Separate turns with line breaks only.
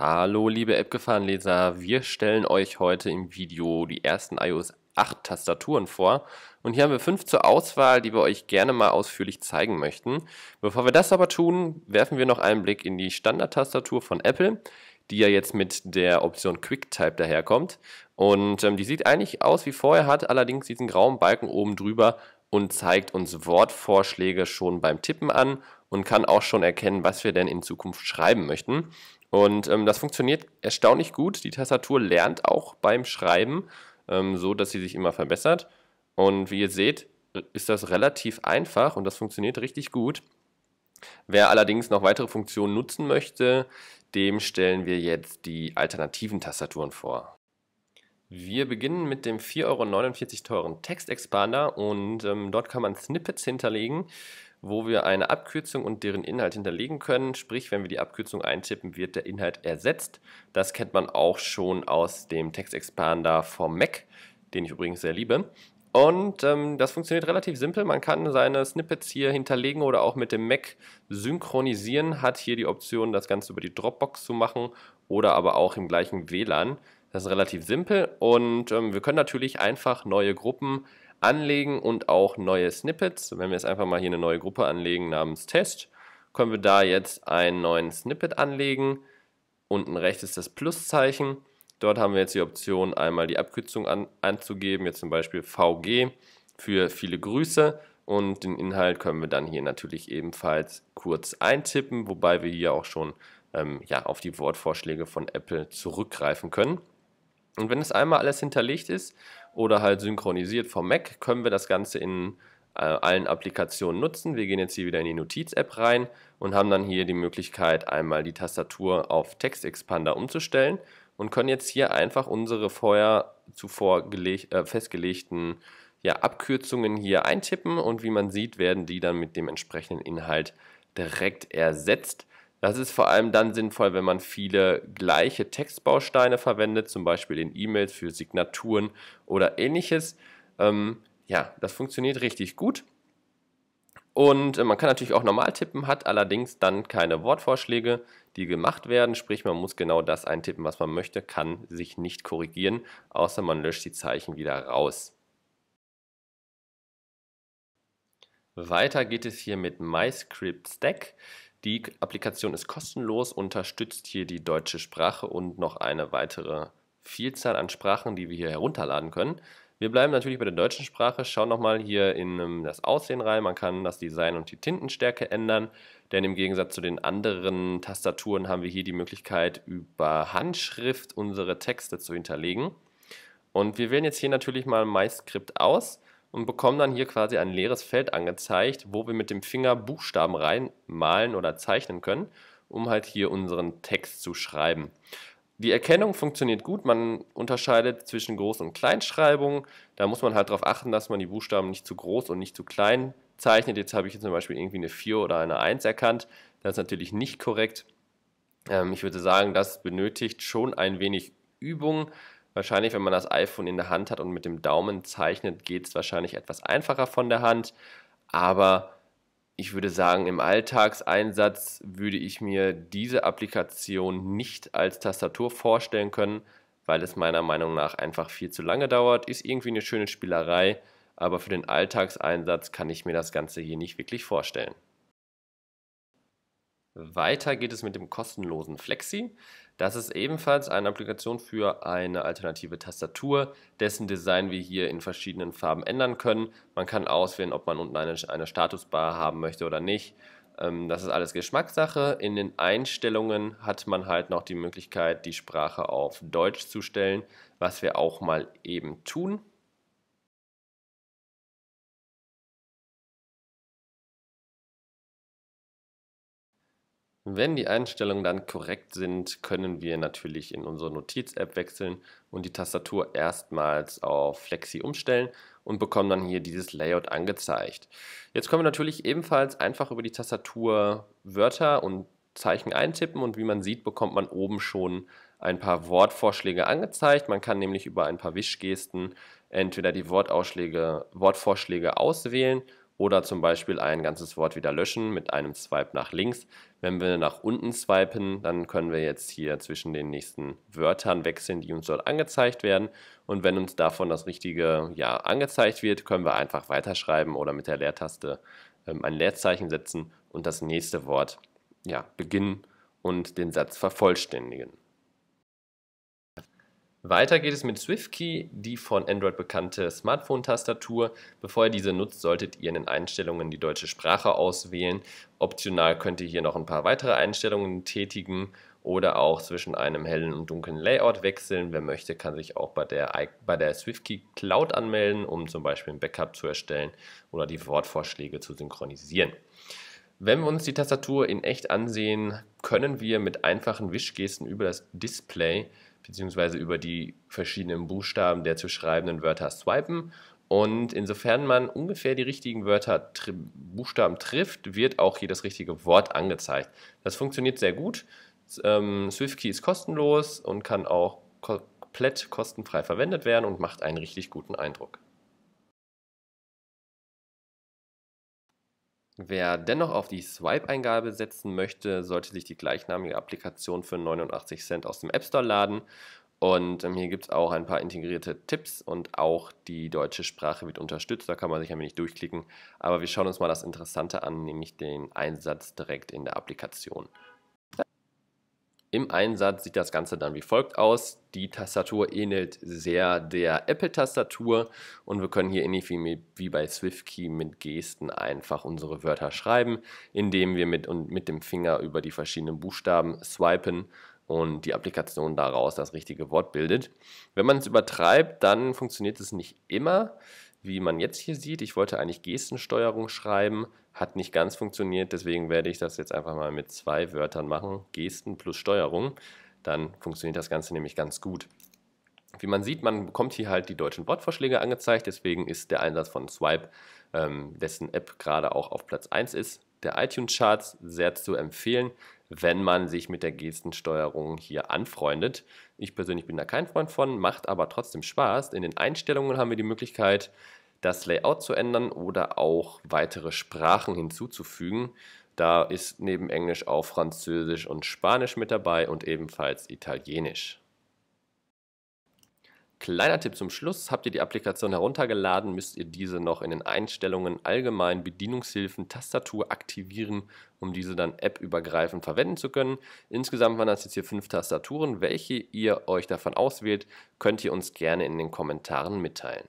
Hallo liebe App-Gefahrenleser, wir stellen euch heute im Video die ersten iOS 8 Tastaturen vor und hier haben wir fünf zur Auswahl, die wir euch gerne mal ausführlich zeigen möchten. Bevor wir das aber tun, werfen wir noch einen Blick in die Standard-Tastatur von Apple, die ja jetzt mit der Option QuickType daherkommt und ähm, die sieht eigentlich aus wie vorher, hat allerdings diesen grauen Balken oben drüber und zeigt uns Wortvorschläge schon beim Tippen an und kann auch schon erkennen, was wir denn in Zukunft schreiben möchten. Und ähm, das funktioniert erstaunlich gut. Die Tastatur lernt auch beim Schreiben, ähm, so dass sie sich immer verbessert. Und wie ihr seht, äh, ist das relativ einfach und das funktioniert richtig gut. Wer allerdings noch weitere Funktionen nutzen möchte, dem stellen wir jetzt die alternativen Tastaturen vor. Wir beginnen mit dem 4,49 Euro teuren Textexpander und ähm, dort kann man Snippets hinterlegen wo wir eine Abkürzung und deren Inhalt hinterlegen können. Sprich, wenn wir die Abkürzung eintippen, wird der Inhalt ersetzt. Das kennt man auch schon aus dem Textexpander vom Mac, den ich übrigens sehr liebe. Und ähm, das funktioniert relativ simpel. Man kann seine Snippets hier hinterlegen oder auch mit dem Mac synchronisieren. Hat hier die Option, das Ganze über die Dropbox zu machen oder aber auch im gleichen WLAN. Das ist relativ simpel und ähm, wir können natürlich einfach neue Gruppen anlegen und auch neue Snippets. Wenn wir jetzt einfach mal hier eine neue Gruppe anlegen namens Test, können wir da jetzt einen neuen Snippet anlegen. Unten rechts ist das Pluszeichen. Dort haben wir jetzt die Option, einmal die Abkürzung an, anzugeben, jetzt zum Beispiel VG für viele Grüße. Und den Inhalt können wir dann hier natürlich ebenfalls kurz eintippen, wobei wir hier auch schon ähm, ja, auf die Wortvorschläge von Apple zurückgreifen können. Und wenn das einmal alles hinterlegt ist, oder halt synchronisiert vom Mac, können wir das Ganze in äh, allen Applikationen nutzen. Wir gehen jetzt hier wieder in die Notiz-App rein und haben dann hier die Möglichkeit, einmal die Tastatur auf Textexpander umzustellen und können jetzt hier einfach unsere vorher zuvor äh, festgelegten ja, Abkürzungen hier eintippen und wie man sieht, werden die dann mit dem entsprechenden Inhalt direkt ersetzt. Das ist vor allem dann sinnvoll, wenn man viele gleiche Textbausteine verwendet, zum Beispiel in E-Mails für Signaturen oder ähnliches. Ähm, ja, das funktioniert richtig gut. Und äh, man kann natürlich auch normal tippen, hat allerdings dann keine Wortvorschläge, die gemacht werden. Sprich, man muss genau das eintippen, was man möchte, kann sich nicht korrigieren, außer man löscht die Zeichen wieder raus. Weiter geht es hier mit MyScript Stack. Die Applikation ist kostenlos, unterstützt hier die deutsche Sprache und noch eine weitere Vielzahl an Sprachen, die wir hier herunterladen können. Wir bleiben natürlich bei der deutschen Sprache, schauen nochmal hier in ähm, das Aussehen rein. Man kann das Design und die Tintenstärke ändern, denn im Gegensatz zu den anderen Tastaturen haben wir hier die Möglichkeit, über Handschrift unsere Texte zu hinterlegen. Und wir wählen jetzt hier natürlich mal MyScript aus und bekommen dann hier quasi ein leeres Feld angezeigt, wo wir mit dem Finger Buchstaben reinmalen oder zeichnen können, um halt hier unseren Text zu schreiben. Die Erkennung funktioniert gut, man unterscheidet zwischen Groß- und Kleinschreibung. Da muss man halt darauf achten, dass man die Buchstaben nicht zu groß und nicht zu klein zeichnet. Jetzt habe ich hier zum Beispiel irgendwie eine 4 oder eine 1 erkannt. Das ist natürlich nicht korrekt. Ähm, ich würde sagen, das benötigt schon ein wenig Übung, Wahrscheinlich, wenn man das iPhone in der Hand hat und mit dem Daumen zeichnet, geht es wahrscheinlich etwas einfacher von der Hand. Aber ich würde sagen, im Alltagseinsatz würde ich mir diese Applikation nicht als Tastatur vorstellen können, weil es meiner Meinung nach einfach viel zu lange dauert. Ist irgendwie eine schöne Spielerei, aber für den Alltagseinsatz kann ich mir das Ganze hier nicht wirklich vorstellen. Weiter geht es mit dem kostenlosen Flexi. Das ist ebenfalls eine Applikation für eine alternative Tastatur, dessen Design wir hier in verschiedenen Farben ändern können. Man kann auswählen, ob man unten eine, eine Statusbar haben möchte oder nicht. Ähm, das ist alles Geschmackssache. In den Einstellungen hat man halt noch die Möglichkeit, die Sprache auf Deutsch zu stellen, was wir auch mal eben tun. Wenn die Einstellungen dann korrekt sind, können wir natürlich in unsere Notiz-App wechseln und die Tastatur erstmals auf Flexi umstellen und bekommen dann hier dieses Layout angezeigt. Jetzt können wir natürlich ebenfalls einfach über die Tastatur Wörter und Zeichen eintippen und wie man sieht, bekommt man oben schon ein paar Wortvorschläge angezeigt. Man kann nämlich über ein paar Wischgesten entweder die Wortausschläge, Wortvorschläge auswählen oder zum Beispiel ein ganzes Wort wieder löschen mit einem Swipe nach links. Wenn wir nach unten swipen, dann können wir jetzt hier zwischen den nächsten Wörtern wechseln, die uns dort angezeigt werden. Und wenn uns davon das richtige ja, angezeigt wird, können wir einfach weiterschreiben oder mit der Leertaste ähm, ein Leerzeichen setzen und das nächste Wort ja, beginnen und den Satz vervollständigen. Weiter geht es mit SwiftKey, die von Android bekannte Smartphone-Tastatur. Bevor ihr diese nutzt, solltet ihr in den Einstellungen die deutsche Sprache auswählen. Optional könnt ihr hier noch ein paar weitere Einstellungen tätigen oder auch zwischen einem hellen und dunklen Layout wechseln. Wer möchte, kann sich auch bei der, bei der SwiftKey Cloud anmelden, um zum Beispiel ein Backup zu erstellen oder die Wortvorschläge zu synchronisieren. Wenn wir uns die Tastatur in echt ansehen, können wir mit einfachen Wischgesten über das Display beziehungsweise über die verschiedenen Buchstaben der zu schreibenden Wörter swipen. Und insofern man ungefähr die richtigen Wörter, tri Buchstaben trifft, wird auch hier das richtige Wort angezeigt. Das funktioniert sehr gut. Ähm, SwiftKey ist kostenlos und kann auch komplett kostenfrei verwendet werden und macht einen richtig guten Eindruck. Wer dennoch auf die Swipe-Eingabe setzen möchte, sollte sich die gleichnamige Applikation für 89 Cent aus dem App Store laden. Und ähm, hier gibt es auch ein paar integrierte Tipps und auch die deutsche Sprache wird unterstützt. Da kann man sich ein wenig durchklicken. Aber wir schauen uns mal das Interessante an, nämlich den Einsatz direkt in der Applikation. Im Einsatz sieht das Ganze dann wie folgt aus. Die Tastatur ähnelt sehr der Apple-Tastatur und wir können hier ähnlich wie, wie bei SwiftKey mit Gesten einfach unsere Wörter schreiben, indem wir mit, mit dem Finger über die verschiedenen Buchstaben swipen und die Applikation daraus das richtige Wort bildet. Wenn man es übertreibt, dann funktioniert es nicht immer wie man jetzt hier sieht. Ich wollte eigentlich Gestensteuerung schreiben, hat nicht ganz funktioniert, deswegen werde ich das jetzt einfach mal mit zwei Wörtern machen, Gesten plus Steuerung. Dann funktioniert das Ganze nämlich ganz gut. Wie man sieht, man bekommt hier halt die deutschen Wortvorschläge angezeigt, deswegen ist der Einsatz von Swipe, ähm, dessen App gerade auch auf Platz 1 ist, der iTunes Charts sehr zu empfehlen wenn man sich mit der Gestensteuerung hier anfreundet. Ich persönlich bin da kein Freund von, macht aber trotzdem Spaß. In den Einstellungen haben wir die Möglichkeit, das Layout zu ändern oder auch weitere Sprachen hinzuzufügen. Da ist neben Englisch auch Französisch und Spanisch mit dabei und ebenfalls Italienisch. Kleiner Tipp zum Schluss, habt ihr die Applikation heruntergeladen, müsst ihr diese noch in den Einstellungen allgemein Bedienungshilfen Tastatur aktivieren, um diese dann appübergreifend verwenden zu können. Insgesamt waren das jetzt hier fünf Tastaturen. Welche ihr euch davon auswählt, könnt ihr uns gerne in den Kommentaren mitteilen.